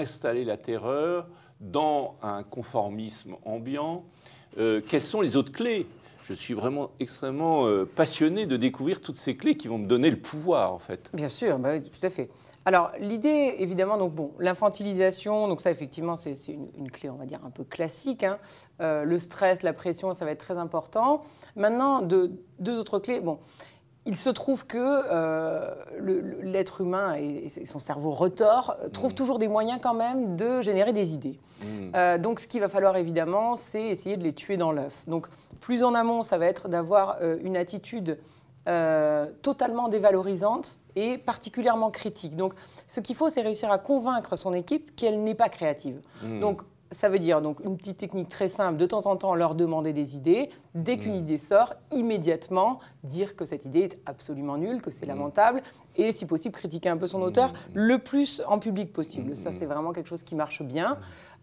installer la terreur dans un conformisme ambiant euh, Quelles sont les autres clés je suis vraiment extrêmement euh, passionné de découvrir toutes ces clés qui vont me donner le pouvoir, en fait. Bien sûr, bah tout à fait. Alors, l'idée, évidemment, donc bon, l'infantilisation, donc ça, effectivement, c'est une, clé, on va dire, un peu classique. Hein. Euh, le stress, la pression, ça va être très important. Maintenant, deux autres clés. Bon, il se trouve que euh, l'être humain et, son cerveau retors euh, trouvent mm. toujours des moyens quand même de générer des idées. Mm. Euh, donc ce qu'il va falloir évidemment, c'est essayer de les tuer dans l'œuf. Donc plus en amont, ça va être d'avoir une attitude totalement dévalorisante et particulièrement critique. Donc ce qu'il faut, c'est réussir à convaincre son équipe qu'elle n'est pas créative. Mm. Donc ça veut dire donc une petite technique très simple, de temps en temps leur demander des idées. Dès qu'une mm. idée sort, immédiatement dire que cette idée est absolument nulle, que c'est mm. lamentable, et si possible critiquer un peu son auteur, mm. le plus en public possible. Ça, c'est vraiment quelque chose qui marche bien.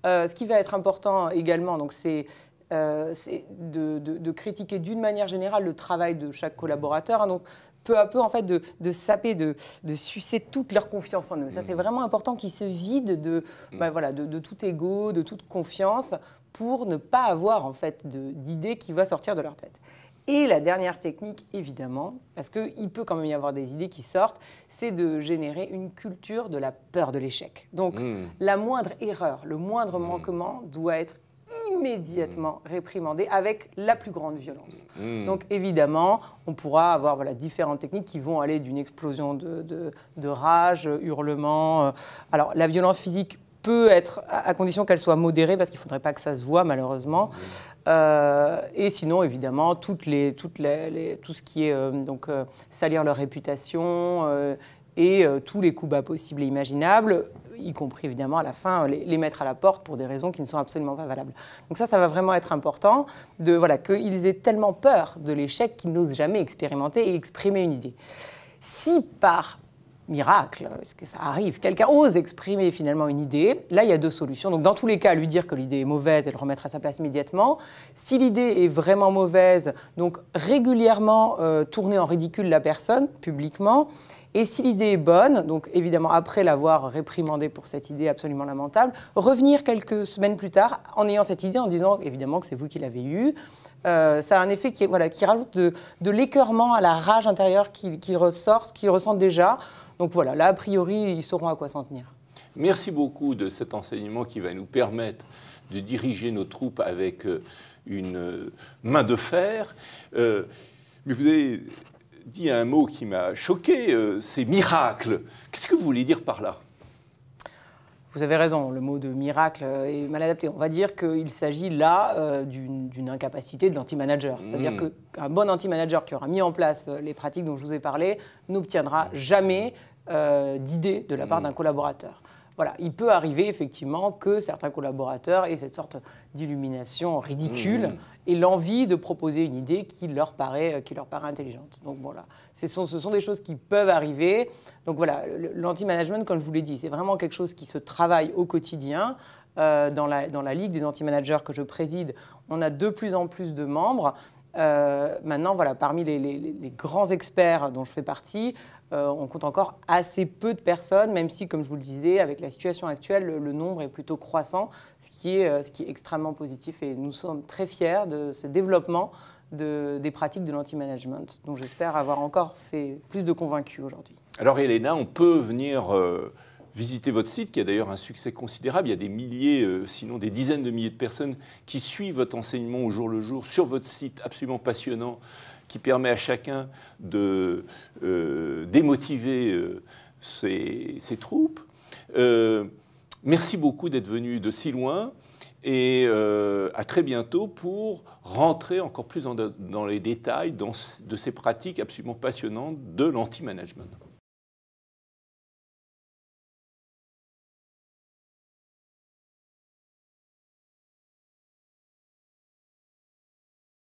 Euh, ce qui va être important également, donc c'est euh, c'est de, critiquer d'une manière générale le travail de chaque collaborateur. Hein. donc, peu à peu, en fait, de, saper, de, sucer toute leur confiance en eux. Ça, c'est mm. vraiment important qu'ils se vident de, mm. bah, voilà, de, tout égo, de toute confiance, pour ne pas avoir, en fait, d'idées qui va sortir de leur tête. Et la dernière technique, évidemment, parce qu'il peut quand même y avoir des idées qui sortent, c'est de générer une culture de la peur de l'échec. Donc, mm. la moindre erreur, le moindre manquement doit être immédiatement mm. réprimandé avec la plus grande violence. Mm. Mm. Donc évidemment, on pourra avoir voilà, différentes techniques qui vont aller d'une explosion de, rage, euh, hurlement. Euh. Alors la violence physique peut être, à condition qu'elle soit modérée, parce qu'il ne faudrait pas que ça se voit malheureusement. Euh, et sinon, évidemment, toutes les, tout ce qui est donc, salir leur réputation et tous les coups bas possibles et imaginables y compris évidemment à la fin les, mettre à la porte pour des raisons qui ne sont absolument pas valables. Donc ça, ça va vraiment être important de voilà qu'ils aient tellement peur de l'échec qu'ils n'osent jamais expérimenter et exprimer une idée. Si par miracle, est-ce que ça arrive, quelqu'un ose exprimer finalement une idée, là il y a deux solutions. Donc dans tous les cas, lui dire que l'idée est mauvaise et le remettre à sa place immédiatement. Si l'idée est vraiment mauvaise, donc régulièrement euh, tourner en ridicule la personne publiquement et si l'idée est bonne, donc évidemment après l'avoir réprimandé pour cette idée absolument lamentable, revenir quelques semaines plus tard en ayant cette idée, en disant évidemment que c'est vous qui l'avez eue. Euh, ça a un effet qui, voilà, qui rajoute de, de l'écœurement à la rage intérieure qu'ils qui ressentent déjà. Donc voilà, là, a priori, ils sauront à quoi s'en tenir. Merci beaucoup de cet enseignement qui va nous permettre de diriger nos troupes avec euh, une euh, main de fer. mais vous avez dit un mot qui m'a choqué, euh, c'est miracle. Qu'est-ce que vous voulez dire par là vous avez raison, le mot de miracle est mal adapté. On va dire qu'il s'agit là euh, d'une incapacité de l'anti-manager. C'est-à-dire hmm. qu'un bon anti-manager qui aura mis en place euh, les pratiques dont je vous ai parlé n'obtiendra jamais d'idée de la part hmm. d'un collaborateur voilà, il peut arriver effectivement que certains collaborateurs aient cette sorte d'illumination ridicule mmh, mmh. et l'envie de proposer une idée qui leur paraît, euh, intelligente. Donc voilà, ce sont, des choses qui peuvent arriver. Donc voilà, l'anti-management, comme je vous l'ai dit, c'est vraiment quelque chose qui se travaille au quotidien. Euh, dans, la, dans la ligue des anti-managers que je préside, on a de plus en plus de membres euh, maintenant, voilà, parmi les, grands experts dont je fais partie, euh, on compte encore assez peu de personnes, même si, comme je vous le disais, avec la situation actuelle, le, nombre est plutôt croissant, ce qui, est, euh, ce qui est extrêmement positif. Et nous sommes très fiers de ce développement de, des pratiques de l'anti-management, dont j'espère avoir encore fait plus de convaincus aujourd'hui. Alors, Elena, on peut venir... Visitez votre site, qui a d'ailleurs un succès considérable. Il y a des milliers, euh, sinon des dizaines de milliers de personnes qui suivent votre enseignement au jour le jour sur votre site absolument passionnant, qui permet à chacun de euh, démotiver euh, ses, troupes. merci beaucoup d'être venu de si loin et à très bientôt pour rentrer encore plus dans, les détails de ces pratiques absolument passionnantes de l'anti-management.